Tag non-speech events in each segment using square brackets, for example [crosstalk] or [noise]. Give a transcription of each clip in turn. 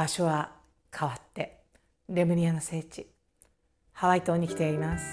場所は変わってレムニアの聖地ハワイ島に来ています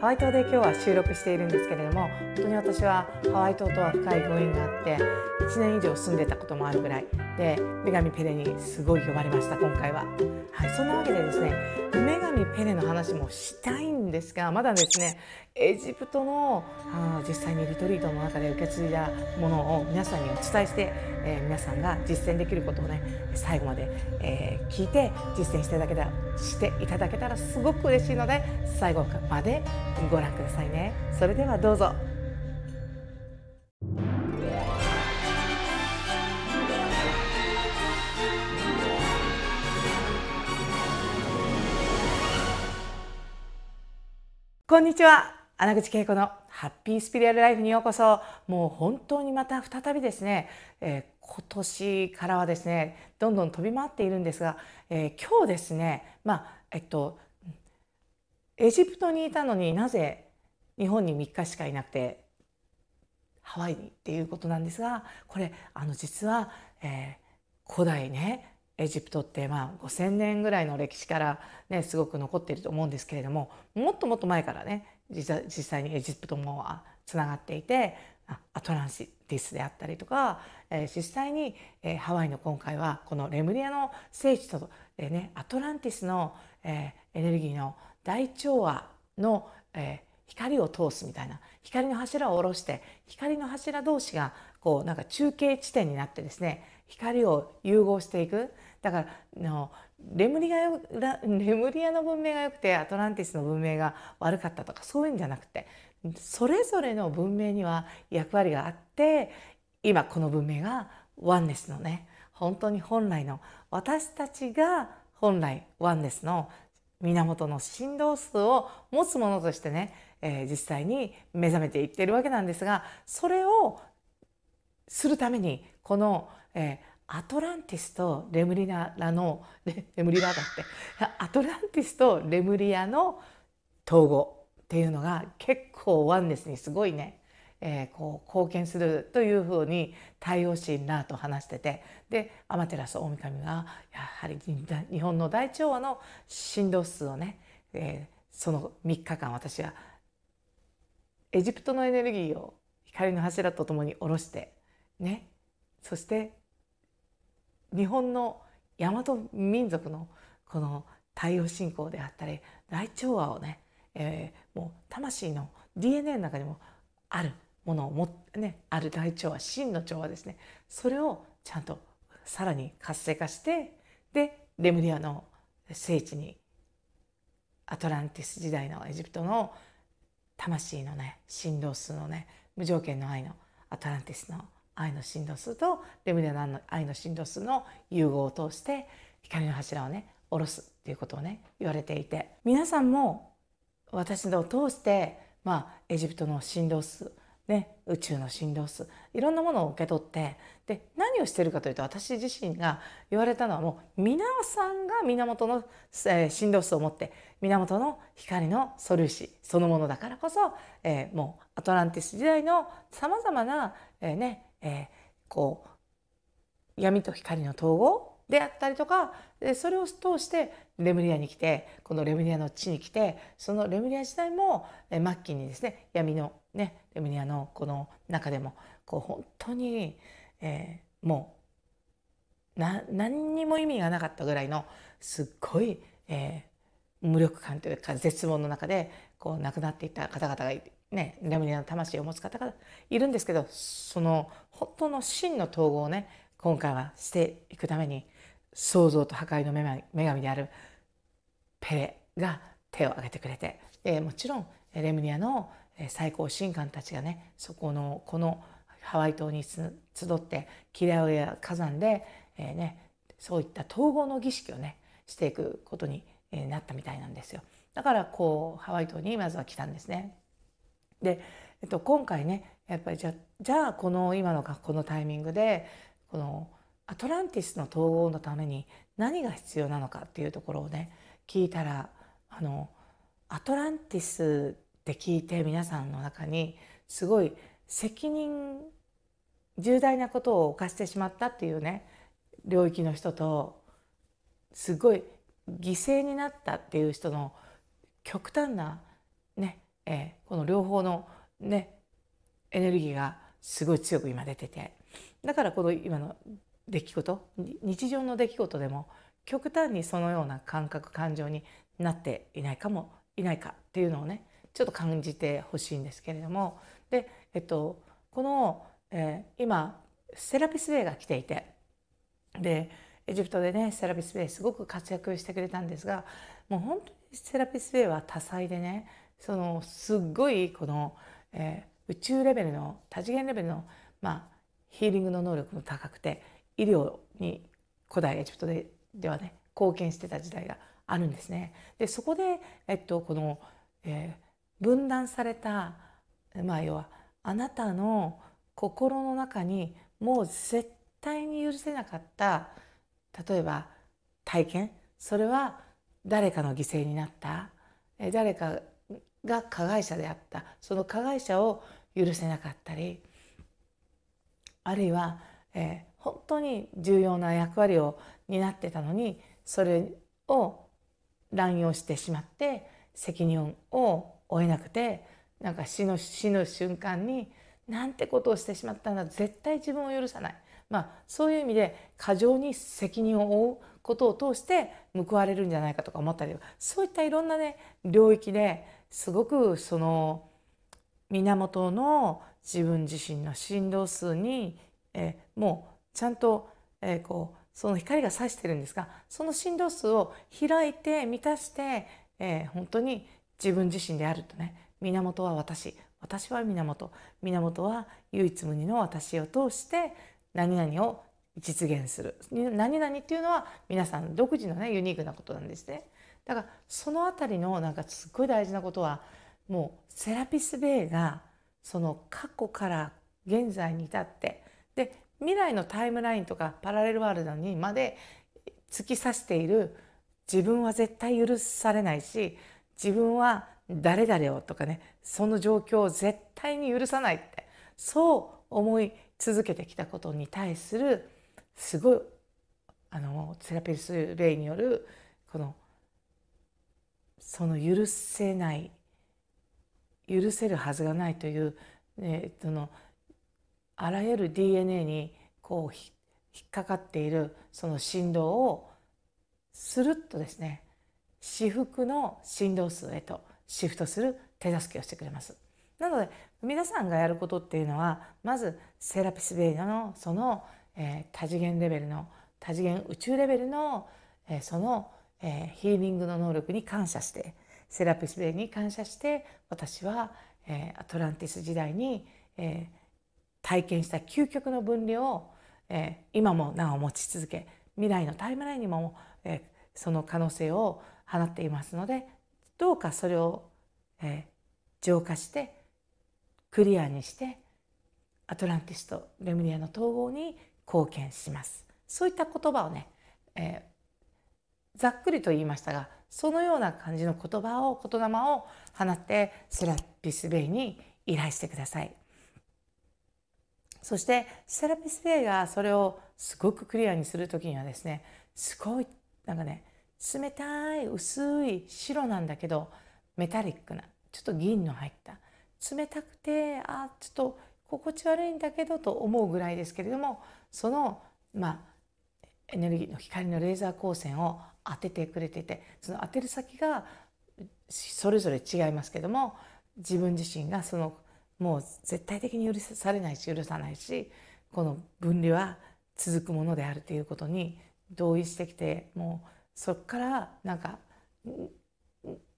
ハワイ島で今日は収録しているんですけれども本当に私はハワイ島とは深いご縁があって1年以上住んでたこともあるぐらいで女神ペレにすごい呼ばれました今回は、はい、そんなわけでですね女神ペレの話もしたいんですがまだですねエジプトのあ実際にリトリートの中で受け継いだものを皆さんにお伝えして、えー、皆さんが実践できることをね最後まで、えー、聞いて実践していただけたしていただけたらすごく嬉しいので最後までご覧くださいねそれではどうぞこんにちは穴口恵子のハッピースピリアルライフにようこそもう本当にまた再びですね、えー、今年からはですねどんどん飛び回っているんですが、えー、今日ですねまあえっとエジプトにいたのになぜ日本に3日しかいなくてハワイにっていうことなんですがこれあの実は、えー、古代ねエジプトってまあ5,000年ぐらいの歴史から、ね、すごく残っていると思うんですけれどももっともっと前からね実際にエジプトもつながっていてアトランシティスであったりとか、えー、実際に、えー、ハワイの今回はこのレムリアの聖地と、えー、ね、アトランティスの、えエネルギーの大調和の、え光を通すみたいな光の柱を下ろして光の柱同士がこうなんか中継地点になってですね光を融合していくだからのレムリがレムリアの文明が良くてアトランティスの文明が悪かったとかそういうんじゃなくてそれぞれの文明には役割があって今この文明がワンネスのね本当に本来の私たちが本来ワンネスの源の振動数を持つものとしてね、えー、実際に目覚めていってるわけなんですがそれをするためにこの、えー、アトランティスとレムリナのレムリナだって [laughs] アトランティスとレムリアの統合っていうのが結構ワンネスにすごいね、えー、こう貢献するというふうに対応しなと話しててでアマテラス大神がやはり日本の大調和の振動数をね、えー、その3日間私はエジプトのエネルギーを光の柱とともに下ろしてねそして日本の大和民族のこの太陽信仰であったり大調和をね、えー、もう魂の DNA の中にもあるものを持ってねある大調和真の調和ですねそれをちゃんとさらに活性化してでレムリアの聖地にアトランティス時代のエジプトの魂のね振動数のね無条件の愛のアトランティスの愛の振動数とレムネの愛の振動数の融合を通して光の柱をね下ろすっていうことをね言われていて皆さんも私のを通してまあエジプトの振動数ね、宇宙の振動数いろんなものを受け取ってで何をしてるかというと私自身が言われたのはもう皆さんが源の、えー、振動数を持って源の光の素粒子そのものだからこそ、えー、もうアトランティス時代のさまざまな、えーね、えー、こう闇と光の統合であったりとかでそれを通してレムリアに来てこのレムリアの地に来てそのレムリア時代も末期にですね闇の、ね、レムリアのこの中でもこう本当に、えー、もう何にも意味がなかったぐらいのすっごい、えー、無力感というか絶望の中でこう亡くなっていった方々がね眠りの魂を持つ方がいるんですけどその本当の真の統合をね今回はしていくために創造と破壊の女神であるペレが手を挙げてくれて、えー、もちろんレムニアの最高神官たちがねそこのこのハワイ島に集ってキラウエア火山で、えーね、そういった統合の儀式をねしていくことにえなったみたいなんですよ。だからこうハワイ島にまずは来たんですね。で、えっと、今回ねやっぱりじゃじゃあこの今のこのタイミングでこのアトランティスの統合のために何が必要なのかっていうところをね聞いたらあのアトランティスって聞いて皆さんの中にすごい責任重大なことを犯してしまったっていうね領域の人とすごい犠牲になったっていう人の極端なね、えー、この両方のねエネルギーがすごい強く今出ててだからこの今の出来事日常の出来事でも極端にそのような感覚感情になっていないかもいないかっていうのをねちょっと感じてほしいんですけれどもで、えっと、この、えー、今セラピスデーが来ていてでエジプトでねセラピス・ベイすごく活躍してくれたんですがもう本当にセラピス・ベイは多彩でねそのすっごいこの、えー、宇宙レベルの多次元レベルの、まあ、ヒーリングの能力も高くて医療に古代エジプトでではね貢献してた時代があるんですね。でそこで、えっと、この、えー、分断された、まあ、要はあなたの心の中にもう絶対に許せなかった例えば体験それは誰かの犠牲になった誰かが加害者であったその加害者を許せなかったりあるいは、えー、本当に重要な役割を担ってたのにそれを乱用してしまって責任を負えなくてなんか死の死の瞬間になんてことをしてしまったんだ絶対自分を許さないまあ、そういう意味で過剰に責任を負うことを通して報われるんじゃないかとか思ったりそういったいろんなね領域ですごくその源の自分自身の振動数に、えもうちゃんと、えこうその光が差してるんですがその振動数を開いて満たして、え本当に自分自身であるとね源は私私は源源は唯一無二の私を通して何々を実現する何々っていうのは皆さん独自のねユニークなことなんですねだからそのあたりのなんかすっごい大事なことはもうセラピスベイがその過去から現在に至ってで未来のタイムラインとかパラレルワールドにまで突き刺している自分は絶対許されないし自分は誰々をとかねその状況を絶対に許さないってそう思い続けてきたことに対するすごいあのセラピス・レイによるこのその許せない許せるはずがないという、ね、そのあらゆる DNA にこう引っかかっているその振動をスルッとですね至福の振動数へとシフトする手助けをしてくれます。なので皆さんがやることっていうのはまずセラピスベイのその、えー、多次元レベルの多次元宇宙レベルの、えー、その、えー、ヒーリングの能力に感謝してセラピスベイに感謝して私は、えアトランティス時代に、え体験した究極の分量を、え今もなお持ち続け未来のタイムラインにも、えその可能性を放っていますのでどうかそれを、え浄化してクリアにしてアトランティスとレムリアの統合に貢献しますそういった言葉をね、えー、ざっくりと言いましたがそのような感じの言葉を言霊を放ってセラピス・ベイに依頼してくださいそしてセラピス・ベイがそれをすごくクリアにする時にはですねすごいなんかね冷たい薄い白なんだけどメタリックなちょっと銀の入った冷たくてあちょっと心地悪いんだけどと思うぐらいですけれどもその、まあ、エネルギーの光のレーザー光線を当ててくれててその当てる先がそれぞれ違いますけども自分自身がそのもう絶対的に許されないし許さないしこの分離は続くものであるということに同意してきてもうそこからなんか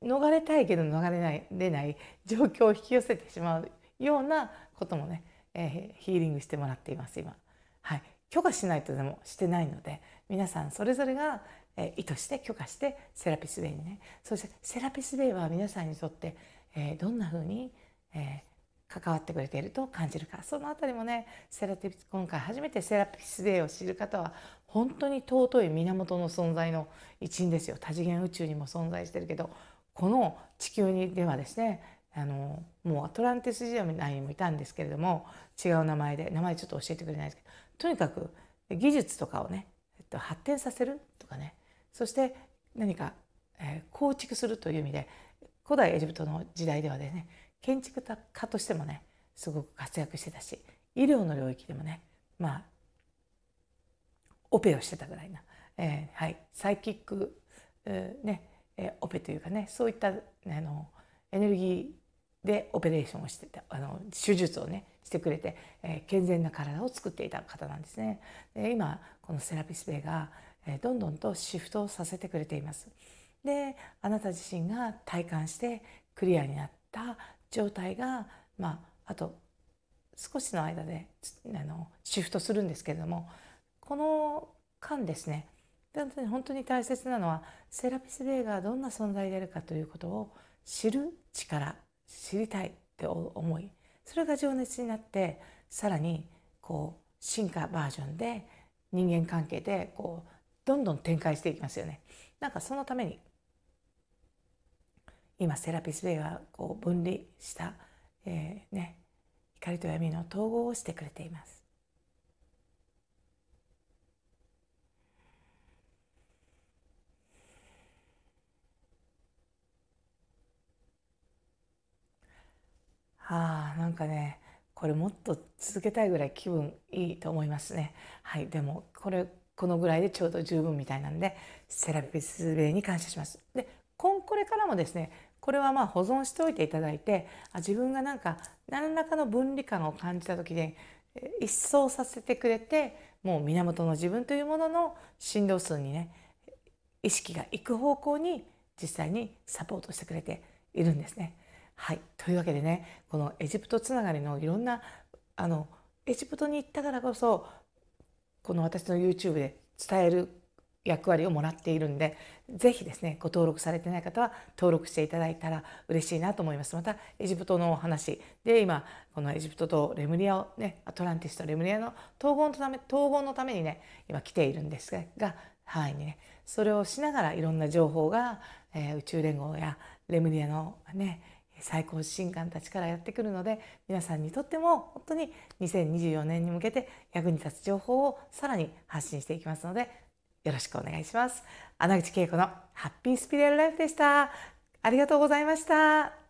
逃れたいけど逃れない出ない状況を引き寄せてしまうようなこともね、えー、ヒーリングしてもらっています今。はい、許可しないとでもしてないので皆さんそれぞれが、えー、意図して許可してセラピスデイにねそしてセラピスデイは皆さんにとって、えー、どんな風に、え関わってくれていると感じるかその辺りもねセラピス今回初めてセラピスデーを知る方は本当に尊い源の存在の一員ですよ多次元宇宙にも存在してるけどこの地球にではですねあのもうアトランティス時代にもいたんですけれども違う名前で名前ちょっと教えてくれないですけどとにかく技術とかをね、えっと、発展させるとかねそして何か、えー、構築するという意味で古代エジプトの時代ではですね建築家としてもねすごく活躍してたし医療の領域でもねまあオペをしてたぐらいな、えー、はい、サイキック、えー、ねえオペというかねそういったあのエネルギーでオペレーションをしてたあの手術をねしてくれて、えー、健全な体を作っていた方なんですね。で今このセラピスベが、どんどんとシフトをさせてくれています。であなた自身が体感してクリアになった状態が、まあ、あと少しの間であのシフトするんですけれどもこの間ですねに本当に大切なのはセラピスデーがどんな存在であるかということを知る力知りたいって思いそれが情熱になってさらにこう進化バージョンで人間関係でこうどんどん展開していきますよね。なんかそのために今セラピスデーがこう分離した、えーね、光と闇の統合をしてくれています。あなんかねこれもっと続けたいぐらい気分いいと思いますね。はい、でもこれこのぐらいでちょうど十分みたいなんでセラピスイに感謝します。で今これからもですねこれはまあ保存しておいていただいてあ自分がなんか何らかの分離感を感じた時で一掃させてくれてもう源の自分というものの振動数にね意識がいく方向に実際にサポートしてくれているんですね。はい、というわけでねこのエジプトつながりのいろんなあのエジプトに行ったからこそこの私の YouTube で伝える役割をもらっているんで是非ですねご登録されてない方は登録していただいたら嬉しいなと思います。またエジプトのお話で今このエジプトとレムリアをねアトランティスとレムリアの統合のため統合のためにね今来ているんですが範囲にねそれをしながらいろんな情報が、えー、宇宙連合やレムリアのね最高神官たちからやってくるので皆さんにとっても本当に2024年に向けて役に立つ情報をさらに発信していきますのでよろしくお願いします。穴口恵子のハッピースピリアルライフでした。ありがとうございました。